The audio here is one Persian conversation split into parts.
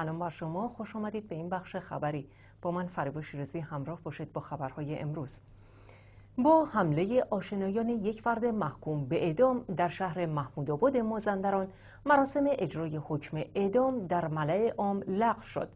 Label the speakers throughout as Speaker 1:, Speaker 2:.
Speaker 1: سلام بر شما خوش آمدید به این بخش خبری با من فریبا شیرزی همراه باشید با خبرهای امروز با حمله آشنایان یک فرد محکوم به اعدام در شهر محمود آباد مازندران مراسم اجرای حکم اعدام در ملعه عام لغو شد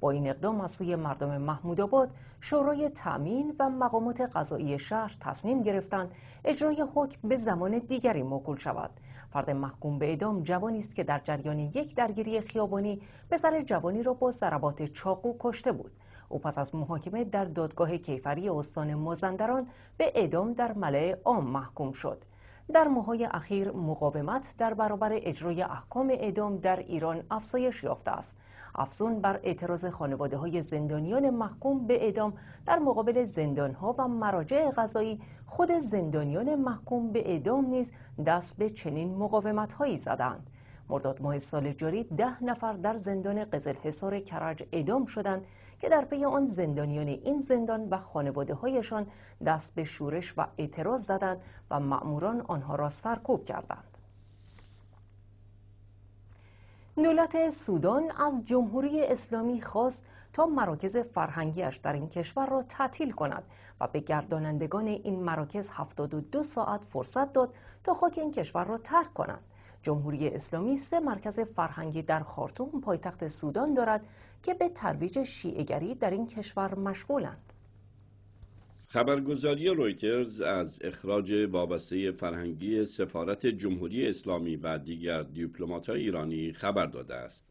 Speaker 1: با این اقدام از سوی مردم محمود آباد شورای تامین و مقامات قضایی شهر تصمیم گرفتند اجرای حکم به زمان دیگری موکول شود فرد محکوم به اعدام جوانی است که در جریان یک درگیری خیابانی پسر جوانی را با ضربات چاقو کشته بود او پس از محاکمه در دادگاه کیفری استان مازندران به اعدام در مله عام محکوم شد در ماهای اخیر مقاومت در برابر اجرای احکام اعدام در ایران افزایش یافته است افزون بر اعتراض خانواده های زندانیان محکوم به اعدام در مقابل زندان ها و مراجع غذایی خود زندانیان محکوم به اعدام نیز دست به چنین مقاومت هایی زدند مرداد ماه سال جاری ده نفر در زندان حصار کرج اعدام شدند که در پی آن زندانیان این زندان و خانواده هایشان دست به شورش و اعتراض زدند و مأموران آنها را سرکوب کردند. دولت سودان از جمهوری اسلامی خواست تا مراکز فرهنگیش در این کشور را تعطیل کند و به گردانندگان این مراکز 72 ساعت فرصت داد تا خاک این کشور را ترک کنند جمهوری اسلامی سه مرکز فرهنگی در خارطوم پایتخت سودان دارد که به ترویج شیعهگری در این کشور مشغولند.
Speaker 2: خبرگزاری رویترز از اخراج وابسته فرهنگی سفارت جمهوری اسلامی و دیگر دیپلمات‌های ایرانی خبر داده است.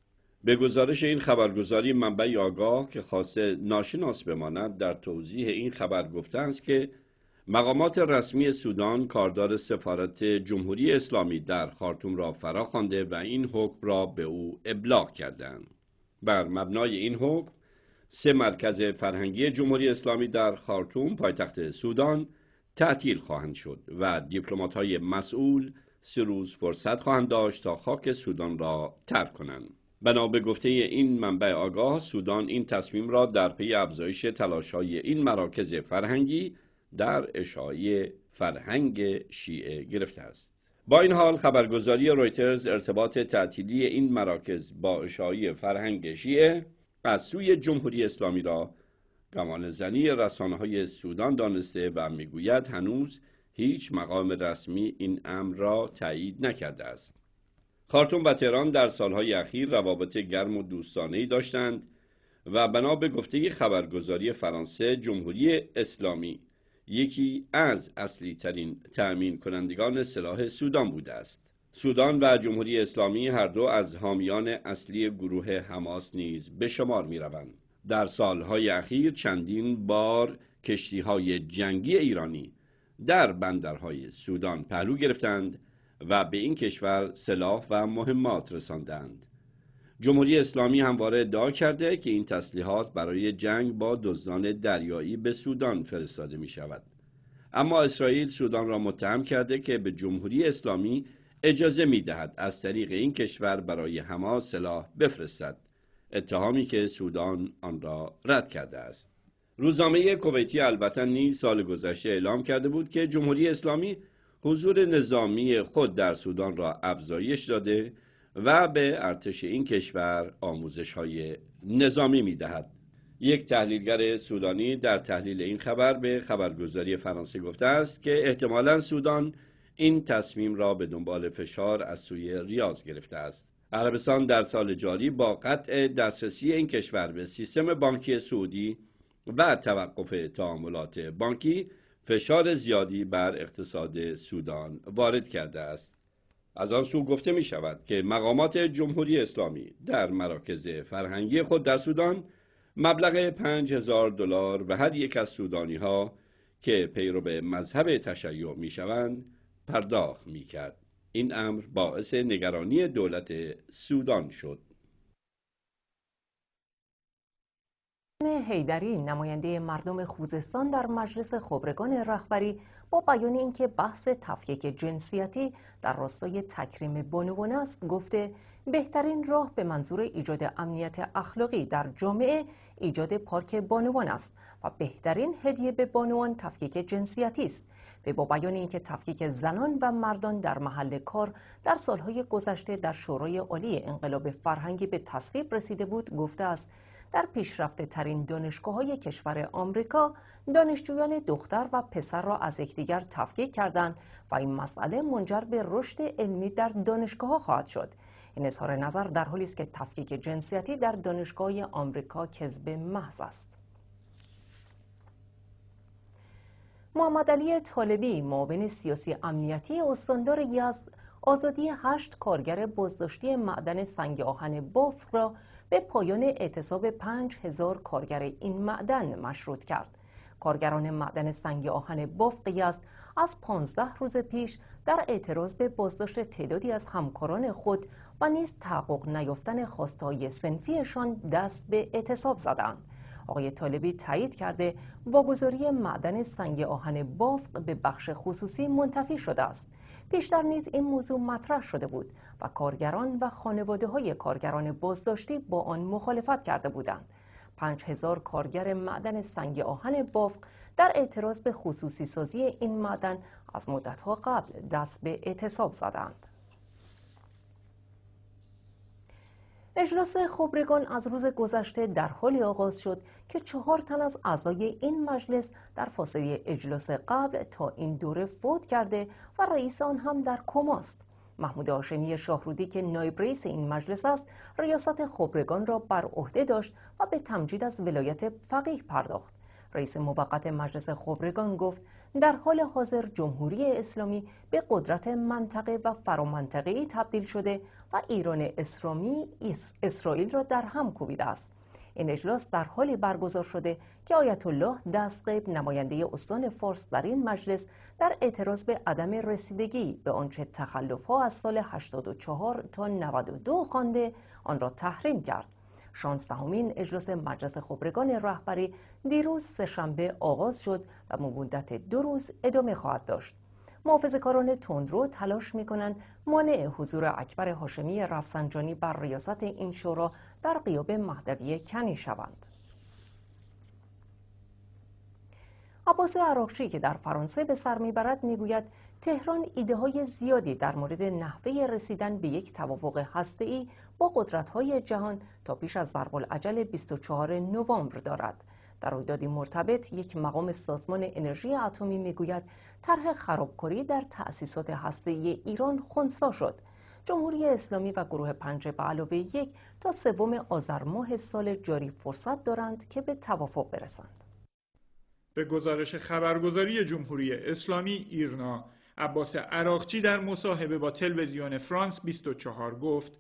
Speaker 2: به گزارش این خبرگزاری منبعی آگاه که خاصه ناشناس بماند در توضیح این خبر گفته است که مقامات رسمی سودان کاردار سفارت جمهوری اسلامی در خارتوم را فرا خوانده و این حکم را به او ابلاغ کردند بر مبنای این حکم سه مرکز فرهنگی جمهوری اسلامی در خارتوم پایتخت سودان تعطیل خواهند شد و دیپلمات های مسئول سه روز فرصت خواهند داشت تا خاک سودان را ترک کنند بنا به گفته این منبع آگاه سودان این تصمیم را در پی افزایش تلاش های این مراکز فرهنگی در اشاعی فرهنگ شیعه گرفته است با این حال خبرگزاری رویترز ارتباط تعطیلی این مراکز با اشاعی فرهنگ شیعه از سوی جمهوری اسلامی را گمان زنی رسانه های سودان دانسته و میگوید هنوز هیچ مقام رسمی این امر را تایید نکرده است خارتون و تهران در سالهای اخیر روابط گرم و دوستانه‌ای داشتند و بنا به گفته خبرگزاری فرانسه جمهوری اسلامی یکی از اصلی ترین تأمین کنندگان سلاح سودان بوده است. سودان و جمهوری اسلامی هر دو از حامیان اصلی گروه حماس نیز به شمار می روند. در سالهای اخیر چندین بار کشتی های جنگی ایرانی در بندرهای سودان پهلو گرفتند و به این کشور سلاح و مهمات رساندند. جمهوری اسلامی همواره ادعا کرده که این تسلیحات برای جنگ با دزدان دریایی به سودان فرستاده می شود. اما اسرائیل سودان را متهم کرده که به جمهوری اسلامی اجازه می دهد از طریق این کشور برای حماس سلاح بفرستد. اتهامی که سودان آن را رد کرده است. روزنامه کویتی البته نیز سال گذشته اعلام کرده بود که جمهوری اسلامی حضور نظامی خود در سودان را افزایش داده و به ارتش این کشور آموزش های نظامی می دهد. یک تحلیلگر سودانی در تحلیل این خبر به خبرگزاری فرانسه گفته است که احتمالا سودان این تصمیم را به دنبال فشار از سوی ریاض گرفته است. عربستان در سال جاری با قطع دسترسی این کشور به سیستم بانکی سعودی و توقف تعاملات بانکی فشار زیادی بر اقتصاد سودان وارد کرده است. از آن سو گفته می شود که مقامات جمهوری اسلامی در مراکز فرهنگی خود در سودان مبلغ 5000 دلار به هر یک از سودانی ها که پیرو به مذهب تشیع می شوند پرداخت می کرد. این امر باعث نگرانی دولت سودان شد.
Speaker 1: حیدری نماینده مردم خوزستان در مجلس خبرگان رهبری با بیان اینکه بحث تفکیک جنسیتی در راستای تکریم بانوانه است گفته بهترین راه به منظور ایجاد امنیت اخلاقی در جامعه ایجاد پارک بانوان است و بهترین هدیه به بانوان تفکیک جنسیتی است به با بیان اینکه تفکیک زنان و مردان در محل کار در سالهای گذشته در شورای عالی انقلاب فرهنگی به تصویب رسیده بود گفته است در پیشرفته ترین دانشگاه های کشور آمریکا دانشجویان دختر و پسر را از یکدیگر تفکیک کردند و این مسئله منجر به رشد علمی در دانشگاه ها خواهد شد این نظر در حالی است که تفکیک جنسیتی در دانشگاه آمریکا کذب محض است محمد علی طالبی معاون سیاسی امنیتی استاندار یزد آزادی هشت کارگر بازداشتی معدن سنگ آهن بافر را به پایان اعتصاب پنج هزار کارگر این معدن مشروط کرد کارگران معدن سنگ آهن بافقی است از 15 روز پیش در اعتراض به بازداشت تعدادی از همکاران خود و نیز تحقق نیافتن خواستهای سنفیشان دست به اعتصاب زدند. آقای طالبی تایید کرده واگذاری معدن سنگ آهن بافق به بخش خصوصی منتفی شده است. پیشتر نیز این موضوع مطرح شده بود و کارگران و خانواده های کارگران بازداشتی با آن مخالفت کرده بودند. 5000 کارگر معدن سنگ آهن بافق در اعتراض به خصوصی سازی این معدن از ها قبل دست به اعتصاب زدند. اجلاس خبرگان از روز گذشته در حالی آغاز شد که چهار تن از اعضای این مجلس در فاصله اجلاس قبل تا این دوره فوت کرده و رئیس آن هم در کماست. محمود هاشمی شاهرودی که نایب رئیس این مجلس است ریاست خبرگان را بر عهده داشت و به تمجید از ولایت فقیه پرداخت رئیس موقت مجلس خبرگان گفت در حال حاضر جمهوری اسلامی به قدرت منطقه و فرامنطقه تبدیل شده و ایران اسلامی اسرائیل را در هم کوبیده است این اجلاس در حالی برگزار شده که آیت الله دستقیب نماینده استان فارس در این مجلس در اعتراض به عدم رسیدگی به آنچه تخلف ها از سال 84 تا 92 خوانده آن را تحریم کرد. شانزدهمین اجلاس مجلس خبرگان رهبری دیروز سهشنبه آغاز شد و مدت دو روز ادامه خواهد داشت. محافظه‌کاران تندرو تلاش می‌کنند مانع حضور اکبر هاشمی رفسنجانی بر ریاست این شورا در قیاب مهدوی کنی شوند. عباس عراقچی که در فرانسه به سر میبرد میگوید تهران ایده های زیادی در مورد نحوه رسیدن به یک توافق هسته‌ای با قدرت های جهان تا پیش از ضرب العجل 24 نوامبر دارد در رویدادی مرتبط یک مقام سازمان انرژی اتمی میگوید طرح خرابکاری در تأسیسات هسته‌ای ایران خونسا شد جمهوری اسلامی و گروه پنج به علاوه یک تا سوم آذر ماه سال جاری فرصت دارند که به توافق برسند
Speaker 3: به گزارش خبرگزاری جمهوری اسلامی ایرنا عباس عراقچی در مصاحبه با تلویزیون فرانس 24 گفت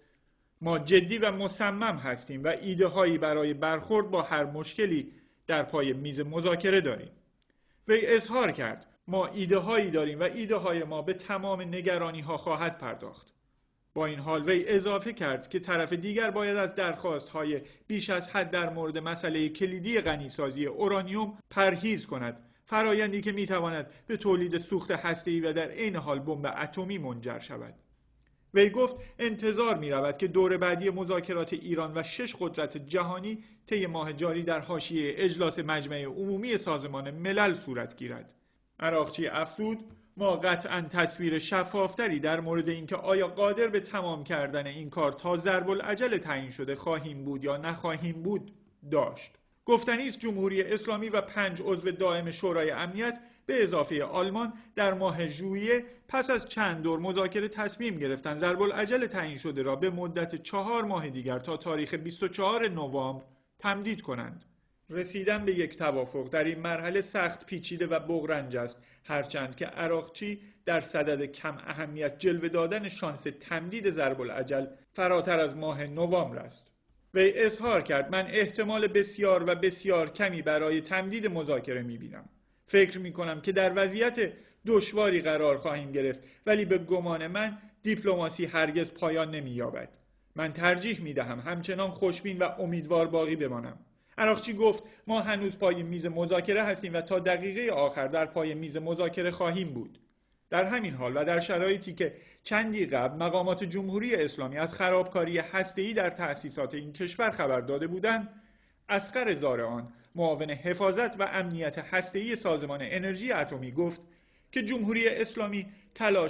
Speaker 3: ما جدی و مصمم هستیم و ایده هایی برای برخورد با هر مشکلی در پای میز مذاکره داریم وی اظهار کرد ما ایده هایی داریم و ایده های ما به تمام نگرانی ها خواهد پرداخت با این حال وی اضافه کرد که طرف دیگر باید از درخواست های بیش از حد در مورد مسئله کلیدی غنیسازی اورانیوم پرهیز کند فرایندی که میتواند به تولید سوخت هسته‌ای و در عین حال بمب اتمی منجر شود وی گفت انتظار می رود که دور بعدی مذاکرات ایران و شش قدرت جهانی طی ماه جاری در حاشیه اجلاس مجمع عمومی سازمان ملل صورت گیرد. عراقچی افزود ما قطعا تصویر شفافتری در مورد اینکه آیا قادر به تمام کردن این کار تا ضرب العجل تعیین شده خواهیم بود یا نخواهیم بود داشت. گفتنی است جمهوری اسلامی و پنج عضو دائم شورای امنیت به اضافه آلمان در ماه ژوئیه پس از چند دور مذاکره تصمیم گرفتن ضرب العجل تعیین شده را به مدت چهار ماه دیگر تا تاریخ 24 نوامبر تمدید کنند رسیدن به یک توافق در این مرحله سخت پیچیده و بغرنج است هرچند که عراقچی در صدد کم اهمیت جلوه دادن شانس تمدید ضرب العجل فراتر از ماه نوامبر است وی اظهار کرد من احتمال بسیار و بسیار کمی برای تمدید مذاکره میبینم فکر می کنم که در وضعیت دشواری قرار خواهیم گرفت ولی به گمان من دیپلماسی هرگز پایان نمی یابد. من ترجیح می دهم همچنان خوشبین و امیدوار باقی بمانم عراقچی گفت ما هنوز پای میز مذاکره هستیم و تا دقیقه آخر در پای میز مذاکره خواهیم بود در همین حال و در شرایطی که چندی قبل مقامات جمهوری اسلامی از خرابکاری هسته‌ای در تأسیسات این کشور خبر داده بودند اسقر زارعان معاون حفاظت و امنیت هسته‌ای سازمان انرژی اتمی گفت که جمهوری اسلامی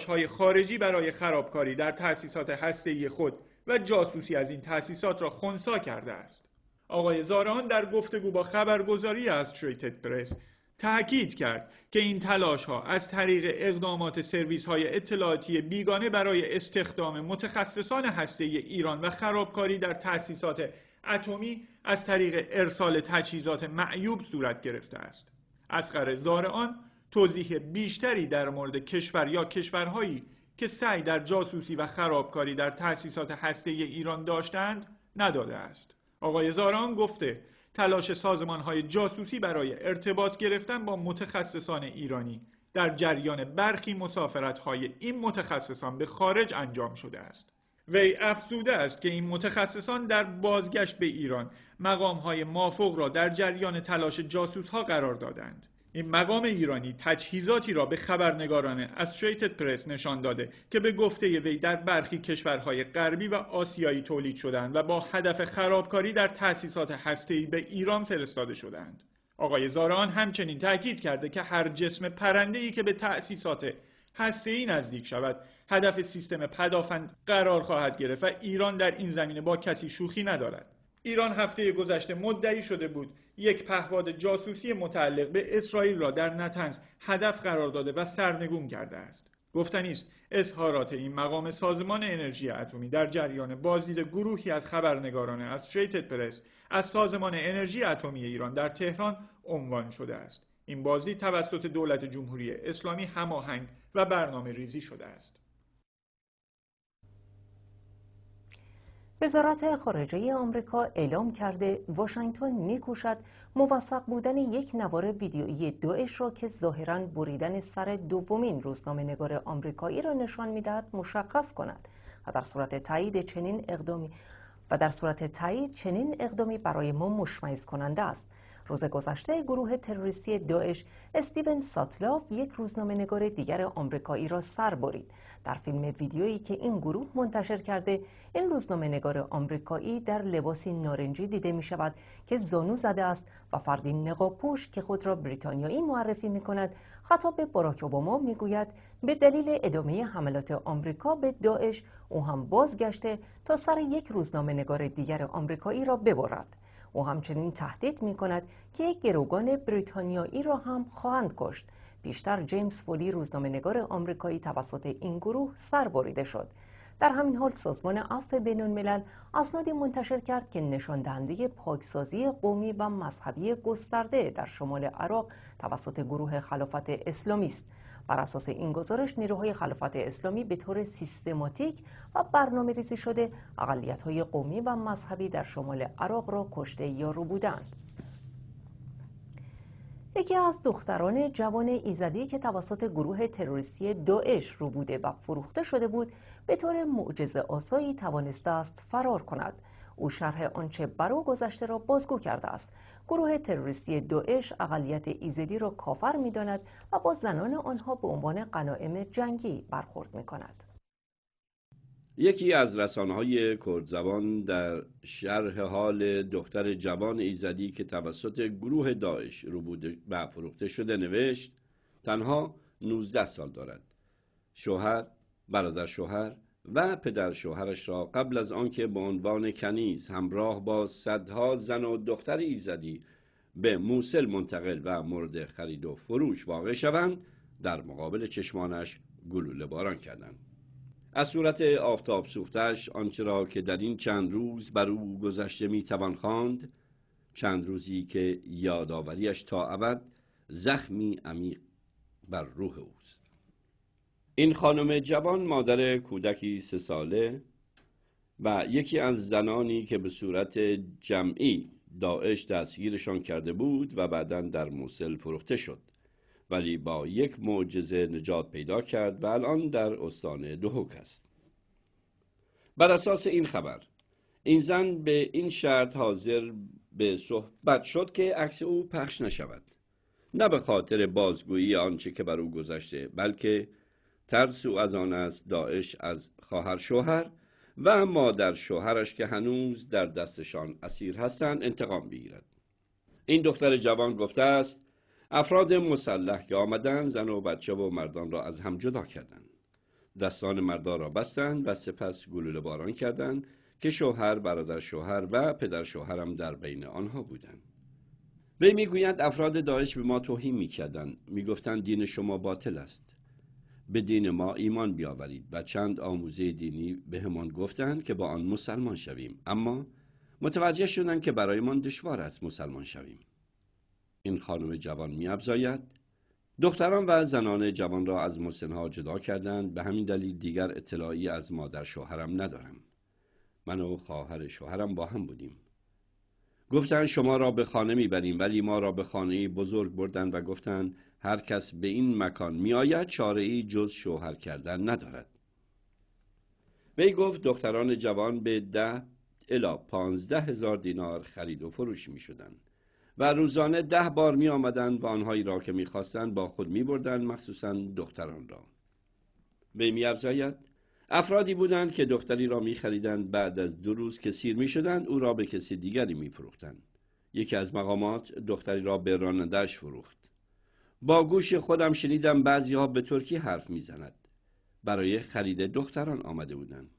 Speaker 3: های خارجی برای خرابکاری در تأسیسات هسته‌ای خود و جاسوسی از این تأسیسات را خونسا کرده است. آقای زاران در گفتگو با خبرگزاری از شویتت پرس تأکید کرد که این تلاش ها از طریق اقدامات سرویس های اطلاعاتی بیگانه برای استخدام متخصصان هسته ایران و خرابکاری در تأسیسات اتمی از طریق ارسال تجهیزات معیوب صورت گرفته است اسقر زارعان توضیح بیشتری در مورد کشور یا کشورهایی که سعی در جاسوسی و خرابکاری در تأسیسات هسته ایران داشتند نداده است آقای زاران گفته تلاش سازمان های جاسوسی برای ارتباط گرفتن با متخصصان ایرانی در جریان برخی مسافرت های این متخصصان به خارج انجام شده است وی افزوده است که این متخصصان در بازگشت به ایران مقام های مافوق را در جریان تلاش جاسوس ها قرار دادند این مقام ایرانی تجهیزاتی را به خبرنگاران استریتد پرس نشان داده که به گفته وی در برخی کشورهای غربی و آسیایی تولید شدند و با هدف خرابکاری در تأسیسات هسته‌ای به ایران فرستاده شدند. آقای زاران همچنین تاکید کرده که هر جسم پرنده‌ای که به تأسیسات هسته‌ای نزدیک شود هدف سیستم پدافند قرار خواهد گرفت و ایران در این زمینه با کسی شوخی ندارد ایران هفته گذشته مدعی شده بود یک پهپاد جاسوسی متعلق به اسرائیل را در نتنز هدف قرار داده و سرنگون کرده است گفتنی اظهارات این مقام سازمان انرژی اتمی در جریان بازدید گروهی از خبرنگاران از شیتد پرس از سازمان انرژی اتمی ایران در تهران عنوان شده است این بازدید توسط دولت جمهوری اسلامی هماهنگ و برنامه ریزی شده است
Speaker 1: وزارت خارجه آمریکا اعلام کرده واشنگتن میکوشد موفق بودن یک نوار ویدیویی دوش را که ظاهرا بریدن سر دومین روزنامه نگار آمریکایی را نشان میدهد مشخص کند و در صورت تایید چنین اقدامی و در صورت تایید چنین اقدامی برای ما مشمئز کننده است روز گذشته گروه تروریستی داعش استیون ساتلاف یک روزنامه نگار دیگر آمریکایی را سر برید. در فیلم ویدیویی که این گروه منتشر کرده این روزنامه نگار آمریکایی در لباسی نارنجی دیده می شود که زانو زده است و فردی پوش که خود را بریتانیایی معرفی می کند خطاب به باراک اوباما می گوید به دلیل ادامه حملات آمریکا به داعش او هم بازگشته تا سر یک روزنامه نگار دیگر آمریکایی را ببرد. او همچنین تهدید می کند که یک گروگان بریتانیایی را هم خواهند کشت. پیشتر جیمز فولی نگار آمریکایی توسط این گروه سر بریده شد. در همین حال سازمان عفو بین الملل اسنادی منتشر کرد که نشان دهنده پاکسازی قومی و مذهبی گسترده در شمال عراق توسط گروه خلافت اسلامی است. بر اساس این گزارش نیروهای خلافت اسلامی به طور سیستماتیک و برنامه ریزی شده اقلیت های قومی و مذهبی در شمال عراق را کشته یا رو بودند. یکی از دختران جوان ایزدی که توسط گروه تروریستی داعش رو بوده و فروخته شده بود به طور معجزه آسایی توانسته است فرار کند او شرح آنچه بر او گذشته را بازگو کرده است گروه تروریستی داعش اقلیت ایزدی را کافر میداند و با زنان آنها به عنوان قنائم جنگی برخورد می کند.
Speaker 2: یکی از رسانه‌های کردزبان در شرح حال دختر جوان ایزدی که توسط گروه داعش روبوده و فروخته شده نوشت تنها 19 سال دارد شوهر برادر شوهر و پدر شوهرش را قبل از آنکه به عنوان کنیز همراه با صدها زن و دختر ایزدی به موسل منتقل و مورد خرید و فروش واقع شوند در مقابل چشمانش گلوله باران کردند از صورت آفتاب سوختش آنچه را که در این چند روز بر او گذشته توان خواند چند روزی که یادآوریش تا ابد زخمی عمیق بر روح اوست این خانم جوان مادر کودکی سه ساله و یکی از زنانی که به صورت جمعی داعش دستگیرشان کرده بود و بعدا در موسل فروخته شد ولی با یک معجزه نجات پیدا کرد و الان در استان دهوک است بر اساس این خبر این زن به این شرط حاضر به صحبت شد که عکس او پخش نشود نه به خاطر بازگویی آنچه که بر او گذشته بلکه ترس او از آن است داعش از خواهر شوهر و اما در شوهرش که هنوز در دستشان اسیر هستند انتقام بگیرد این دختر جوان گفته است افراد مسلح که آمدند زن و بچه و مردان را از هم جدا کردند دستان مردان را بستند و سپس گلوله باران کردند که شوهر برادر شوهر و پدر شوهرم در بین آنها بودند وی میگوید افراد داعش به ما توهین میکردند میگفتند دین شما باطل است به دین ما ایمان بیاورید و چند آموزه دینی به همان گفتند که با آن مسلمان شویم اما متوجه شدند که برایمان دشوار است مسلمان شویم این خانم جوان میافزاید دختران و زنان جوان را از مسنها جدا کردند به همین دلیل دیگر اطلاعی از مادر شوهرم ندارم من و خواهر شوهرم با هم بودیم گفتند شما را به خانه میبریم ولی ما را به خانه بزرگ بردن و گفتند هر کس به این مکان میآید چاره ای جز شوهر کردن ندارد وی گفت دختران جوان به ده الا پانزده هزار دینار خرید و فروش می شدند. و روزانه ده بار می آمدند و آنهایی را که می خواستند با خود می بردن مخصوصا دختران را وی می افزاید افرادی بودند که دختری را می خریدند بعد از دو روز که سیر می شدند او را به کسی دیگری می فروختند. یکی از مقامات دختری را به راندهش فروخت با گوش خودم شنیدم بعضی ها به ترکی حرف میزند برای خرید دختران آمده بودند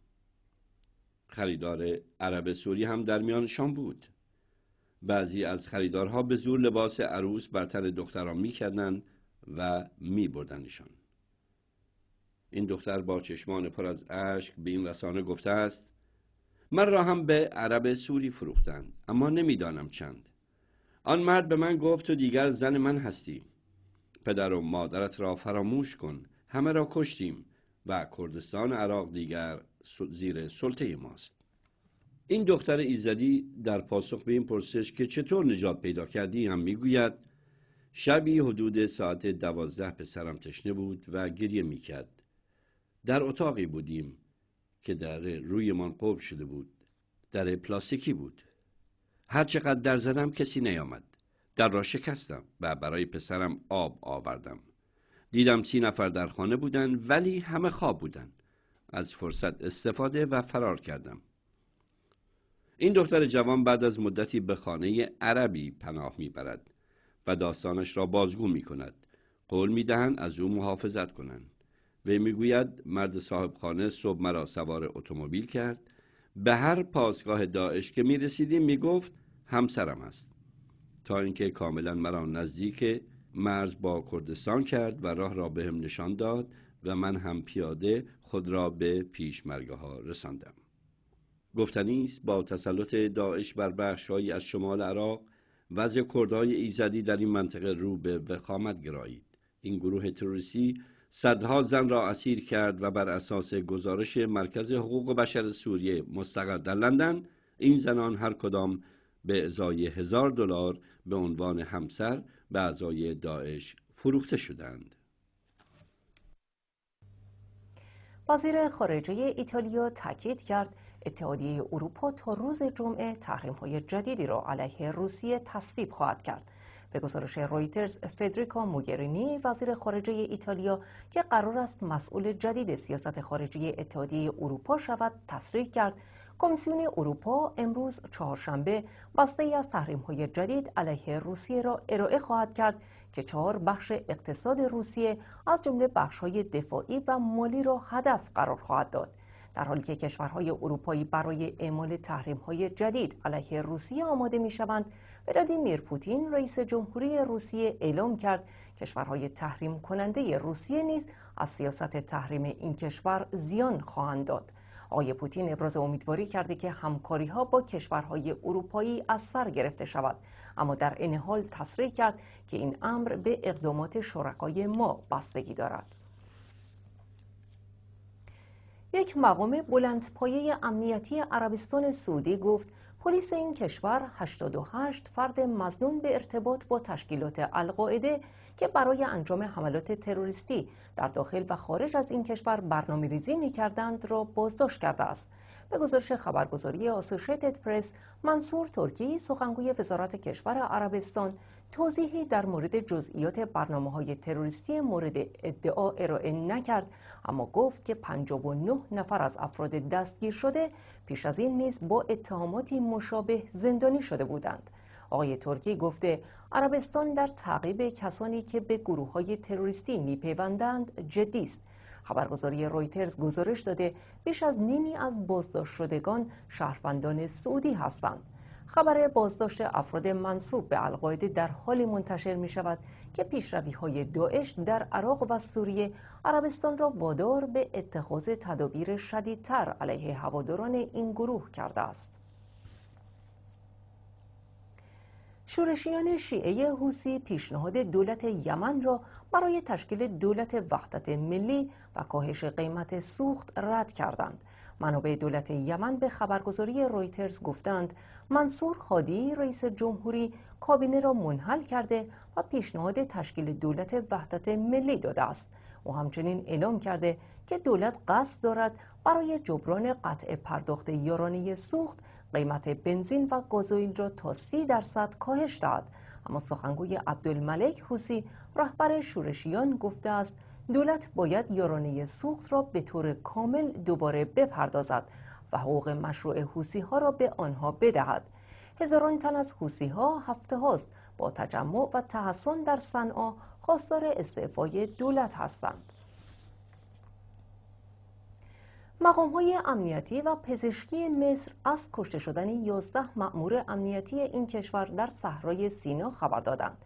Speaker 2: خریدار عرب سوری هم در میانشان بود بعضی از خریدارها به زور لباس عروس بر تن دختران میکردند و میبردنشان این دختر با چشمان پر از اشک به این رسانه گفته است من را هم به عرب سوری فروختند اما نمیدانم چند آن مرد به من گفت تو دیگر زن من هستی پدر و مادرت را فراموش کن همه را کشتیم و کردستان عراق دیگر زیر سلطه ماست این دختر ایزدی در پاسخ به این پرسش که چطور نجات پیدا کردی هم میگوید شبی حدود ساعت دوازده پسرم تشنه بود و گریه میکرد در اتاقی بودیم که در رویمان قفل شده بود در پلاستیکی بود هر چقدر در زدم کسی نیامد در را شکستم و برای پسرم آب آوردم دیدم سی نفر در خانه بودند ولی همه خواب بودند از فرصت استفاده و فرار کردم این دختر جوان بعد از مدتی به خانه عربی پناه میبرد و داستانش را بازگو می کند. قول می دهند از او محافظت کنند. وی میگوید مرد صاحب خانه صبح مرا سوار اتومبیل کرد به هر پاسگاه داعش که می رسیدیم می گفت همسرم است. تا اینکه کاملا مرا نزدیک مرز با کردستان کرد و راه را به هم نشان داد و من هم پیاده خود را به پیشمرگه ها رساندم گفتنی است با تسلط داعش بر بخشهایی از شمال عراق وضع کردهای ایزدی در این منطقه رو به وخامت گرایید این گروه تروریستی صدها زن را اسیر کرد و بر اساس گزارش مرکز حقوق بشر سوریه مستقر در لندن این زنان هر کدام به ازای هزار دلار به عنوان همسر به اعضای داعش فروخته شدند.
Speaker 1: وزیر خارجه ایتالیا تاکید کرد اتحادیه اروپا تا روز جمعه تحریم های جدیدی را علیه روسیه تصویب خواهد کرد به گزارش رویترز فدریکا موگرینی وزیر خارجه ایتالیا که قرار است مسئول جدید سیاست خارجی اتحادیه اروپا شود تصریح کرد کمیسیون اروپا امروز چهارشنبه بسته ای از های جدید علیه روسیه را ارائه خواهد کرد که چهار بخش اقتصاد روسیه از جمله های دفاعی و مالی را هدف قرار خواهد داد در حالی که کشورهای اروپایی برای اعمال تحریم‌های جدید علیه روسیه آماده می‌شوند، ولادیمیر پوتین رئیس جمهوری روسیه اعلام کرد کشورهای تحریم کننده روسیه نیز از سیاست تحریم این کشور زیان خواهند داد. آقای پوتین ابراز امیدواری کرده که همکاری ها با کشورهای اروپایی از سر گرفته شود اما در این حال تصریح کرد که این امر به اقدامات شرکای ما بستگی دارد یک مقام بلندپایه امنیتی عربستان سعودی گفت پلیس این کشور 88 فرد مزنون به ارتباط با تشکیلات القاعده که برای انجام حملات تروریستی در داخل و خارج از این کشور برنامه ریزی می کردند را بازداشت کرده است. به گزارش خبرگزاری آسوشیتد پرس منصور ترکی سخنگوی وزارت کشور عربستان توضیحی در مورد جزئیات برنامه های تروریستی مورد ادعا ارائه نکرد اما گفت که 59 نفر از افراد دستگیر شده پیش از این نیز با اتهاماتی مشابه زندانی شده بودند آقای ترکی گفته عربستان در تعقیب کسانی که به گروه های تروریستی میپیوندند جدی است خبرگزاری رویترز گزارش داده بیش از نیمی از بازداشت شدگان شهروندان سعودی هستند خبر بازداشت افراد منصوب به القاعده در حالی منتشر می شود که پیشروی های داعش در عراق و سوریه عربستان را وادار به اتخاذ تدابیر شدیدتر علیه هواداران این گروه کرده است. شورشیان شیعه حوسی پیشنهاد دولت یمن را برای تشکیل دولت وحدت ملی و کاهش قیمت سوخت رد کردند منابع دولت یمن به خبرگزاری رویترز گفتند منصور خادی رئیس جمهوری کابینه را منحل کرده و پیشنهاد تشکیل دولت وحدت ملی داده است او همچنین اعلام کرده که دولت قصد دارد برای جبران قطع پرداخت یارانه سوخت قیمت بنزین و گازوئیل را تا سی درصد کاهش داد. اما سخنگوی عبدالملک حوسی رهبر شورشیان گفته است دولت باید یارانه سوخت را به طور کامل دوباره بپردازد و حقوق مشروع حوسی ها را به آنها بدهد. هزاران تن از حوسی ها هفته هاست با تجمع و تحسن در صنعا خواستار استعفای دولت هستند. مقام های امنیتی و پزشکی مصر از کشته شدن 11 مأمور امنیتی این کشور در صحرای سینا خبر دادند.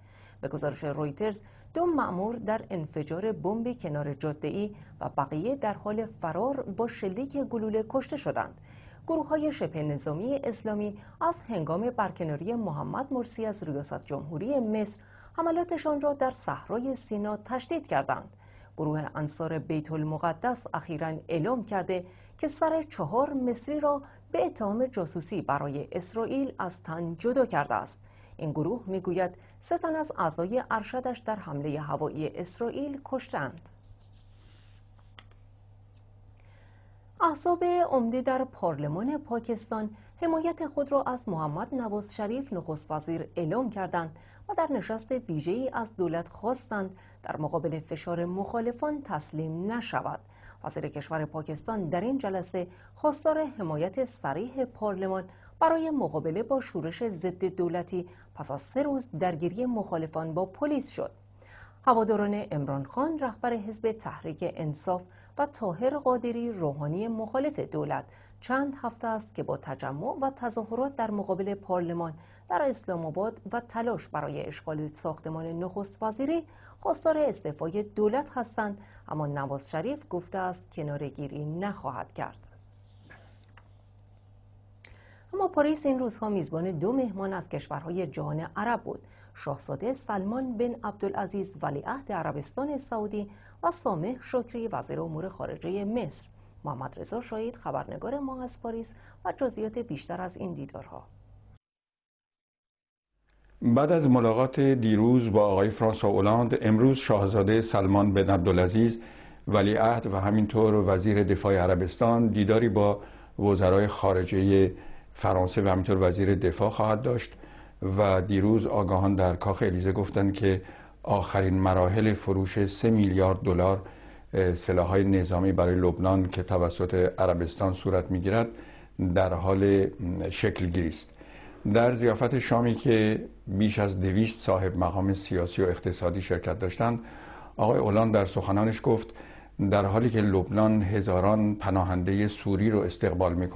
Speaker 1: به گزارش رویترز دو مأمور در انفجار بمبی کنار جاده و بقیه در حال فرار با شلیک گلوله کشته شدند. گروه های شبه نظامی اسلامی از هنگام برکناری محمد مرسی از ریاست جمهوری مصر حملاتشان را در صحرای سینا تشدید کردند. گروه انصار بیت المقدس اخیرا اعلام کرده که سر چهار مصری را به اتهام جاسوسی برای اسرائیل از تن جدا کرده است. این گروه میگوید سه تن از اعضای ارشدش در حمله هوایی اسرائیل کشتند. احزاب عمده در پارلمان پاکستان حمایت خود را از محمد نواز شریف نخست وزیر اعلام کردند و در نشست ویژه‌ای از دولت خواستند در مقابل فشار مخالفان تسلیم نشود وزیر کشور پاکستان در این جلسه خواستار حمایت سریح پارلمان برای مقابله با شورش ضد دولتی پس از سه روز درگیری مخالفان با پلیس شد. هواداران امران خان رهبر حزب تحریک انصاف و تاهر قادری روحانی مخالف دولت چند هفته است که با تجمع و تظاهرات در مقابل پارلمان در اسلام آباد و تلاش برای اشغال ساختمان نخست وزیری خواستار استعفای دولت هستند اما نواز شریف گفته است کنارگیری نخواهد کرد اما پاریس این روزها میزبان دو مهمان از کشورهای جهان عرب بود شاهزاده سلمان بن عبدالعزیز ولیعهد عربستان سعودی و سامح شکری وزیر امور خارجه مصر محمد رضا شاهید خبرنگار ما از پاریس و جزئیات بیشتر از این دیدارها
Speaker 4: بعد از ملاقات دیروز با آقای فرانسوا اولاند امروز شاهزاده سلمان بن عبدالعزیز ولیعهد و همینطور وزیر دفاع عربستان دیداری با وزرای خارجه فرانسه و همینطور وزیر دفاع خواهد داشت و دیروز آگاهان در کاخ الیزه گفتند که آخرین مراحل فروش 3 میلیارد دلار سلاحهای نظامی برای لبنان که توسط عربستان صورت میگیرد در حال شکل گیری است در زیافت شامی که بیش از دویست صاحب مقام سیاسی و اقتصادی شرکت داشتند آقای اولان در سخنانش گفت در حالی که لبنان هزاران پناهنده سوری رو استقبال می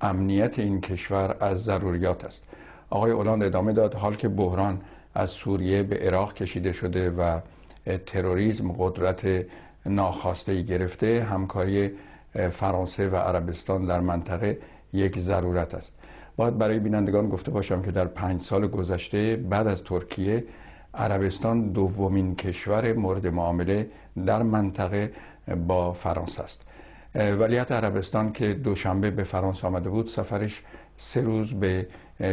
Speaker 4: امنیت این کشور از ضروریات است آقای اولاند ادامه داد حال که بحران از سوریه به عراق کشیده شده و تروریسم قدرت ناخواسته گرفته همکاری فرانسه و عربستان در منطقه یک ضرورت است باید برای بینندگان گفته باشم که در پنج سال گذشته بعد از ترکیه عربستان دومین کشور مورد معامله در منطقه با فرانسه است ولیت عربستان که دوشنبه به فرانسه آمده بود سفرش سه روز به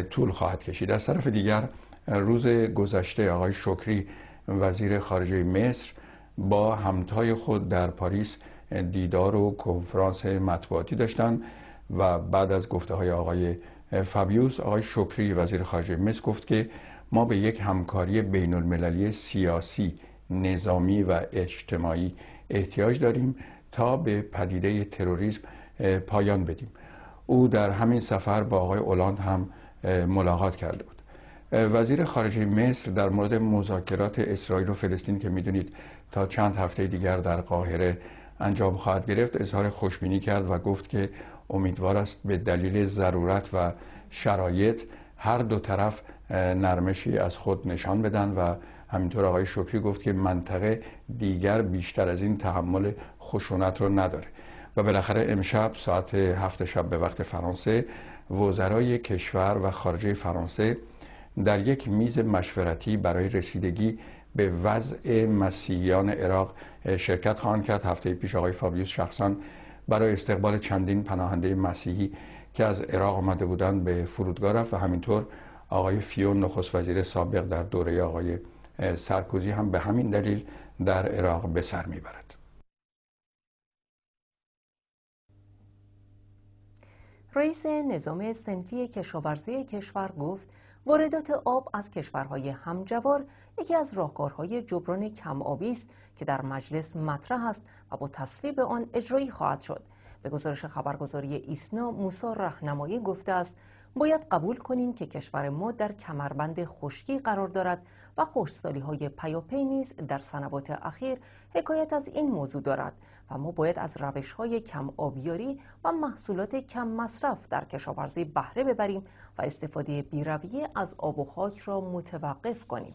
Speaker 4: طول خواهد کشید از طرف دیگر روز گذشته آقای شکری وزیر خارجه مصر با همتای خود در پاریس دیدار و کنفرانس مطبوعاتی داشتند و بعد از گفته های آقای فابیوس آقای شکری وزیر خارجه مصر گفت که ما به یک همکاری بین المللی سیاسی نظامی و اجتماعی احتیاج داریم تا به پدیده تروریسم پایان بدیم او در همین سفر با آقای اولاند هم ملاقات کرده بود وزیر خارجه مصر در مورد مذاکرات اسرائیل و فلسطین که میدونید تا چند هفته دیگر در قاهره انجام خواهد گرفت اظهار خوشبینی کرد و گفت که امیدوار است به دلیل ضرورت و شرایط هر دو طرف نرمشی از خود نشان بدن و همینطور آقای شکری گفت که منطقه دیگر بیشتر از این تحمل خشونت را نداره و بالاخره امشب ساعت هفت شب به وقت فرانسه وزرای کشور و خارجه فرانسه در یک میز مشورتی برای رسیدگی به وضع مسیحیان عراق شرکت خواهند کرد هفته پیش آقای فابیوس شخصا برای استقبال چندین پناهنده مسیحی که از عراق آمده بودند به فرودگاه رفت و همینطور آقای فیون نخست وزیر سابق در دوره آقای سرکوزی هم به همین دلیل در عراق به سر میبرد
Speaker 1: رئیس نظام سنفی کشاورزی کشور گفت واردات آب از کشورهای همجوار یکی از راهکارهای جبران کم آبی است که در مجلس مطرح است و با تصویب آن اجرایی خواهد شد به گزارش خبرگزاری ایسنا موسا رهنمایی گفته است باید قبول کنیم که کشور ما در کمربند خشکی قرار دارد و خوشسالی های پیاپی نیز در سنوات اخیر حکایت از این موضوع دارد و ما باید از روش های کم آبیاری و محصولات کم مصرف در کشاورزی بهره ببریم و استفاده بیرویه از آب و خاک را متوقف کنیم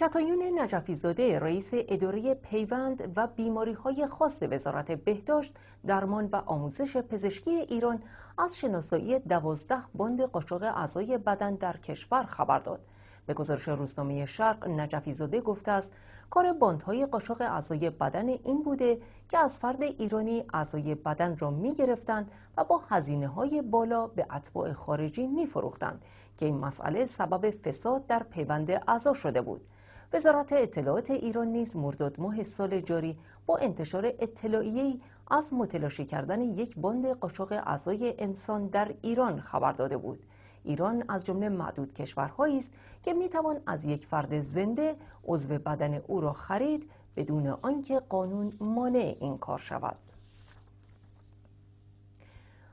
Speaker 1: کتایون نجفی زاده رئیس اداره پیوند و بیماری های خاص وزارت بهداشت، درمان و آموزش پزشکی ایران از شناسایی دوازده باند قاچاق اعضای بدن در کشور خبر داد. به گزارش روزنامه شرق نجفی زاده گفته است کار باندهای قاچاق اعضای بدن این بوده که از فرد ایرانی اعضای بدن را می گرفتند و با هزینه های بالا به اتباع خارجی می که این مسئله سبب فساد در پیوند اعضا شده بود. وزارت اطلاعات ایران نیز مرداد ماه سال جاری با انتشار اطلاعیه از متلاشی کردن یک باند قاچاق اعضای انسان در ایران خبر داده بود. ایران از جمله معدود کشورهایی است که میتوان از یک فرد زنده عضو بدن او را خرید بدون آنکه قانون مانع این کار شود.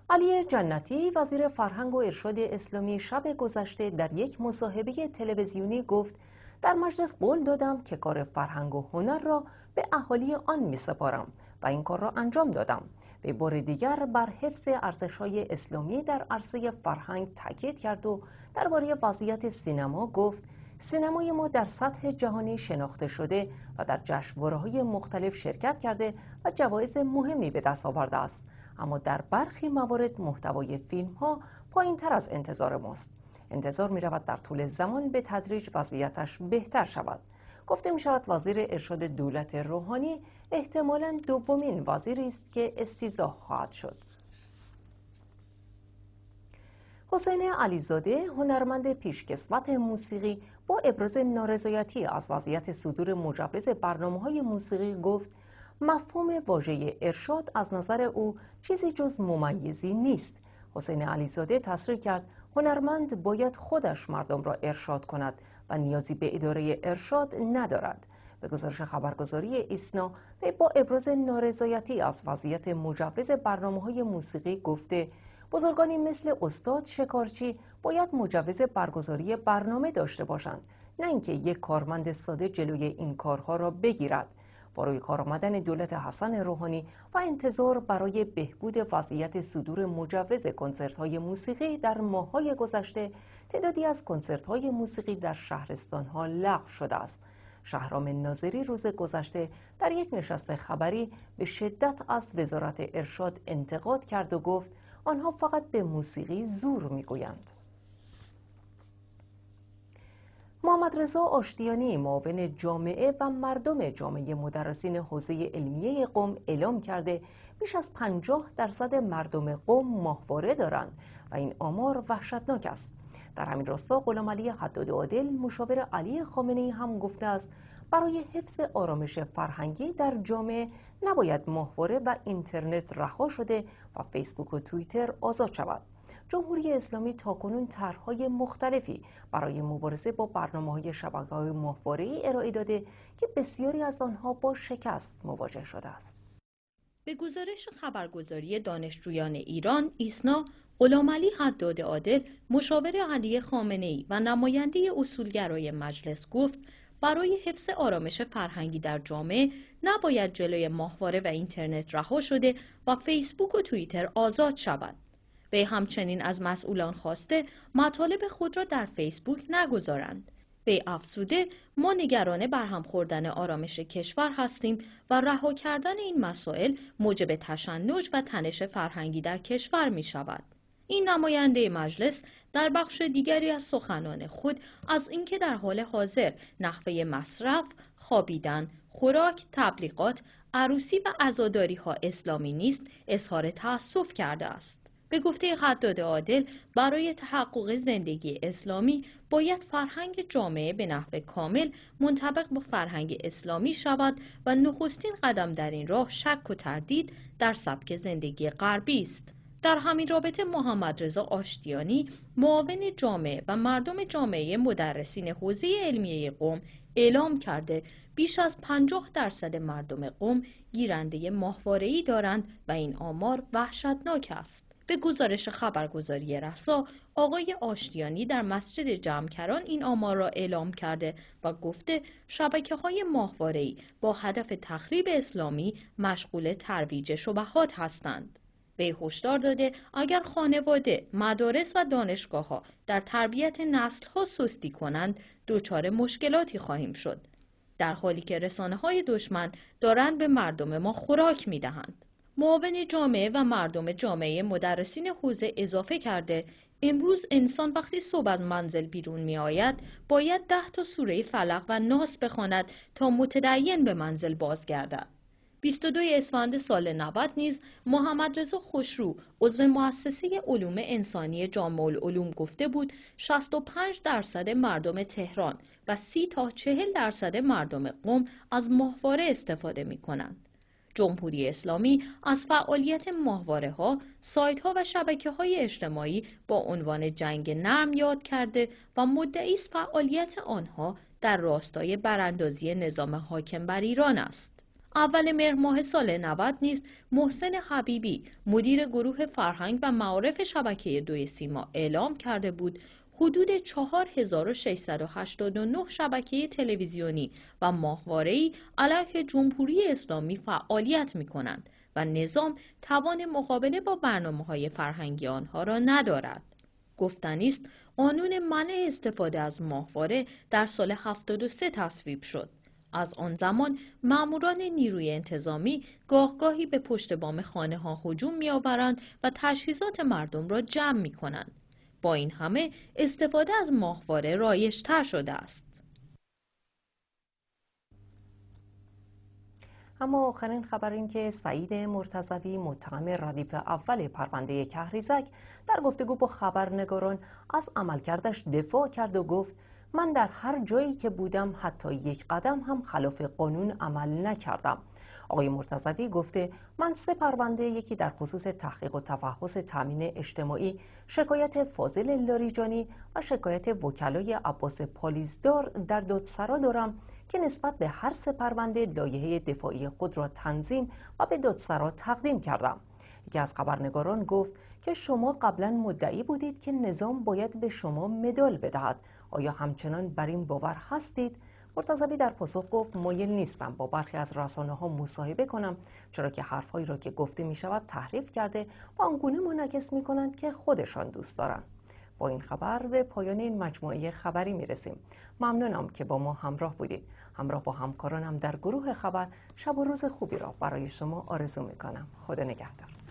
Speaker 1: علی جنتی وزیر فرهنگ و ارشاد اسلامی شب گذشته در یک مصاحبه تلویزیونی گفت در مجلس قول دادم که کار فرهنگ و هنر را به اهالی آن می سپارم و این کار را انجام دادم به بار دیگر بر حفظ های اسلامی در عرصه فرهنگ تاکید کرد و درباره وضعیت سینما گفت سینمای ما در سطح جهانی شناخته شده و در های مختلف شرکت کرده و جوایز مهمی به دست آورده است اما در برخی موارد محتوای فیلم ها پایین تر از انتظار ماست انتظار می رود در طول زمان به تدریج وضعیتش بهتر شود گفته می شود وزیر ارشاد دولت روحانی احتمالا دومین وزیری است که استیزا خواهد شد حسین علیزاده هنرمند پیشکسوت موسیقی با ابراز نارضایتی از وضعیت صدور مجوز برنامه های موسیقی گفت مفهوم واژه ارشاد از نظر او چیزی جز ممیزی نیست حسین علیزاده تصریح کرد هنرمند باید خودش مردم را ارشاد کند و نیازی به اداره ارشاد ندارد به گزارش خبرگزاری ایسنا وی با ابراز نارضایتی از وضعیت مجوز برنامه های موسیقی گفته بزرگانی مثل استاد شکارچی باید مجوز برگزاری برنامه داشته باشند نه اینکه یک کارمند ساده جلوی این کارها را بگیرد با روی کار آمدن دولت حسن روحانی و انتظار برای بهبود وضعیت صدور مجوز کنسرت های موسیقی در ماهای گذشته تعدادی از کنسرت های موسیقی در شهرستان ها لغو شده است شهرام ناظری روز گذشته در یک نشست خبری به شدت از وزارت ارشاد انتقاد کرد و گفت آنها فقط به موسیقی زور میگویند محمد رضا آشتیانی معاون جامعه و مردم جامعه مدرسین حوزه علمیه قم اعلام کرده بیش از 50 درصد مردم قم ماهواره دارند و این آمار وحشتناک است در همین راستا غلام علی حداد عادل مشاور علی خامنه هم گفته است برای حفظ آرامش فرهنگی در جامعه نباید ماهواره و اینترنت رها شده و فیسبوک و توییتر آزاد شود جمهوری اسلامی تاکنون طرحهای مختلفی برای مبارزه با برنامه های شبکه های ای ارائه داده که بسیاری از آنها با شکست مواجه شده است.
Speaker 5: به گزارش خبرگزاری دانشجویان ایران ایسنا غلامعلی حداد عادل مشاور علی خامنه ای و نماینده اصولگرای مجلس گفت برای حفظ آرامش فرهنگی در جامعه نباید جلوی ماهواره و اینترنت رها شده و فیسبوک و توییتر آزاد شود وی همچنین از مسئولان خواسته مطالب خود را در فیسبوک نگذارند. وی افسوده ما نگران برهم خوردن آرامش کشور هستیم و رها کردن این مسائل موجب تشنج و تنش فرهنگی در کشور می شود. این نماینده مجلس در بخش دیگری از سخنان خود از اینکه در حال حاضر نحوه مصرف، خوابیدن، خوراک، تبلیغات، عروسی و عزاداری ها اسلامی نیست اظهار تأسف کرده است. به گفته حداد عادل برای تحقق زندگی اسلامی باید فرهنگ جامعه به نحو کامل منطبق با فرهنگ اسلامی شود و نخستین قدم در این راه شک و تردید در سبک زندگی غربی است. در همین رابطه محمد رضا آشتیانی معاون جامعه و مردم جامعه مدرسین حوزه علمیه قوم اعلام کرده بیش از 50 درصد مردم قوم گیرنده ماهواره‌ای دارند و این آمار وحشتناک است. به گزارش خبرگزاری رسا آقای آشتیانی در مسجد جمعکران این آمار را اعلام کرده و گفته شبکه های ماهواره‌ای با هدف تخریب اسلامی مشغول ترویج شبهات هستند. به هشدار داده اگر خانواده، مدارس و دانشگاه ها در تربیت نسل ها سستی کنند دچار مشکلاتی خواهیم شد. در حالی که رسانه های دشمن دارند به مردم ما خوراک می دهند. معاون جامعه و مردم جامعه مدرسین حوزه اضافه کرده امروز انسان وقتی صبح از منزل بیرون می آید باید ده تا سوره فلق و ناس بخواند تا متدین به منزل بازگردد. 22 اسفند سال 90 نیز محمد رضا خوشرو عضو مؤسسه علوم انسانی جامع العلوم گفته بود 65 درصد مردم تهران و 30 تا 40 درصد مردم قم از ماهواره استفاده می کنند. جمهوری اسلامی از فعالیت ماهواره ها، سایت ها و شبکه های اجتماعی با عنوان جنگ نرم یاد کرده و مدعی است فعالیت آنها در راستای براندازی نظام حاکم بر ایران است. اول مهر ماه سال 90 نیست، محسن حبیبی مدیر گروه فرهنگ و معارف شبکه دوی سیما اعلام کرده بود حدود 4689 شبکه تلویزیونی و ماهواره‌ای علیه جمهوری اسلامی فعالیت می کنند و نظام توان مقابله با برنامه های فرهنگی آنها را ندارد. گفتنی است قانون منع استفاده از ماهواره در سال 73 تصویب شد. از آن زمان ماموران نیروی انتظامی گاهگاهی به پشت بام خانه ها هجوم می آورند و تجهیزات مردم را جمع می کنند. با این همه استفاده از ماهواره رایشتر شده است.
Speaker 1: اما آخرین خبر این که سعید مرتضوی متهم ردیف اول پرونده کهریزک در گفتگو با خبرنگاران از عملکردش دفاع کرد و گفت من در هر جایی که بودم حتی یک قدم هم خلاف قانون عمل نکردم آقای مرتضوی گفته من سه پرونده یکی در خصوص تحقیق و تفحص تامین اجتماعی شکایت فاضل لاریجانی و شکایت وکلای عباس پالیزدار در دادسرا دارم که نسبت به هر سه پرونده لایحه دفاعی خود را تنظیم و به دادسرا تقدیم کردم یکی از خبرنگاران گفت که شما قبلا مدعی بودید که نظام باید به شما مدال بدهد آیا همچنان بر این باور هستید مرتضوی در پاسخ گفت مایل نیستم با برخی از رسانه ها مصاحبه کنم چرا که حرفهایی را که گفته می شود تحریف کرده و آنگونه منعکس می کنند که خودشان دوست دارند با این خبر به پایان این مجموعه خبری می رسیم. ممنونم که با ما همراه بودید. همراه با همکارانم در گروه خبر شب و روز خوبی را برای شما آرزو می کنم. خدا نگهدار.